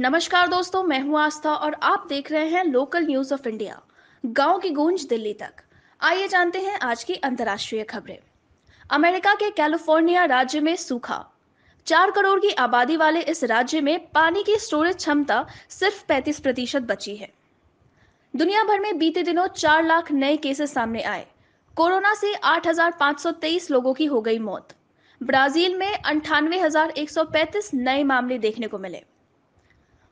नमस्कार दोस्तों मैं हूं आस्था और आप देख रहे हैं लोकल न्यूज ऑफ इंडिया गांव की गूंज दिल्ली तक आइए जानते हैं आज की अंतर्राष्ट्रीय खबरें अमेरिका के कैलिफोर्निया राज्य में सूखा चार करोड़ की आबादी वाले इस राज्य में पानी की स्टोरेज क्षमता सिर्फ 35 प्रतिशत बची है दुनिया भर में बीते दिनों चार लाख नए केसेस सामने आए कोरोना से 8,523 लोगों की हो गई मौत ब्राजील में अंठानवे नए मामले देखने को मिले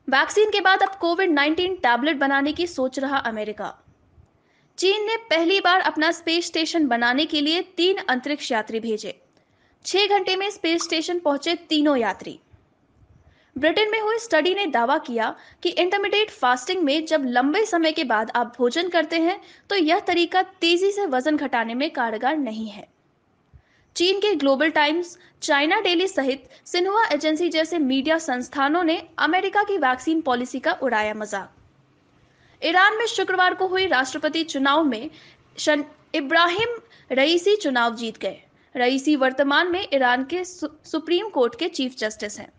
वैक्सीन के बाद अब कोविड 19 टैबलेट बनाने की सोच रहा अमेरिका चीन ने पहली बार अपना स्पेस स्टेशन बनाने के लिए तीन अंतरिक्ष यात्री भेजे छह घंटे में स्पेस स्टेशन पहुंचे तीनों यात्री ब्रिटेन में हुई स्टडी ने दावा किया कि इंटरमीडिएट फास्टिंग में जब लंबे समय के बाद आप भोजन करते हैं तो यह तरीका तेजी से वजन घटाने में कारगर नहीं है चीन के ग्लोबल टाइम्स चाइना डेली सहित सिन्हुआ एजेंसी जैसे मीडिया संस्थानों ने अमेरिका की वैक्सीन पॉलिसी का उड़ाया मजाक ईरान में शुक्रवार को हुई राष्ट्रपति चुनाव में इब्राहिम रईसी चुनाव जीत गए रईसी वर्तमान में ईरान के सु, सुप्रीम कोर्ट के चीफ जस्टिस हैं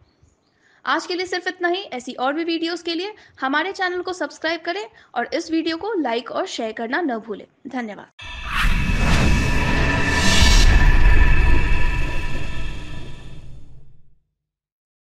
आज के लिए सिर्फ इतना ही ऐसी और भी वीडियोस के लिए हमारे चैनल को सब्सक्राइब करें और इस वीडियो को लाइक और शेयर करना न भूलें धन्यवाद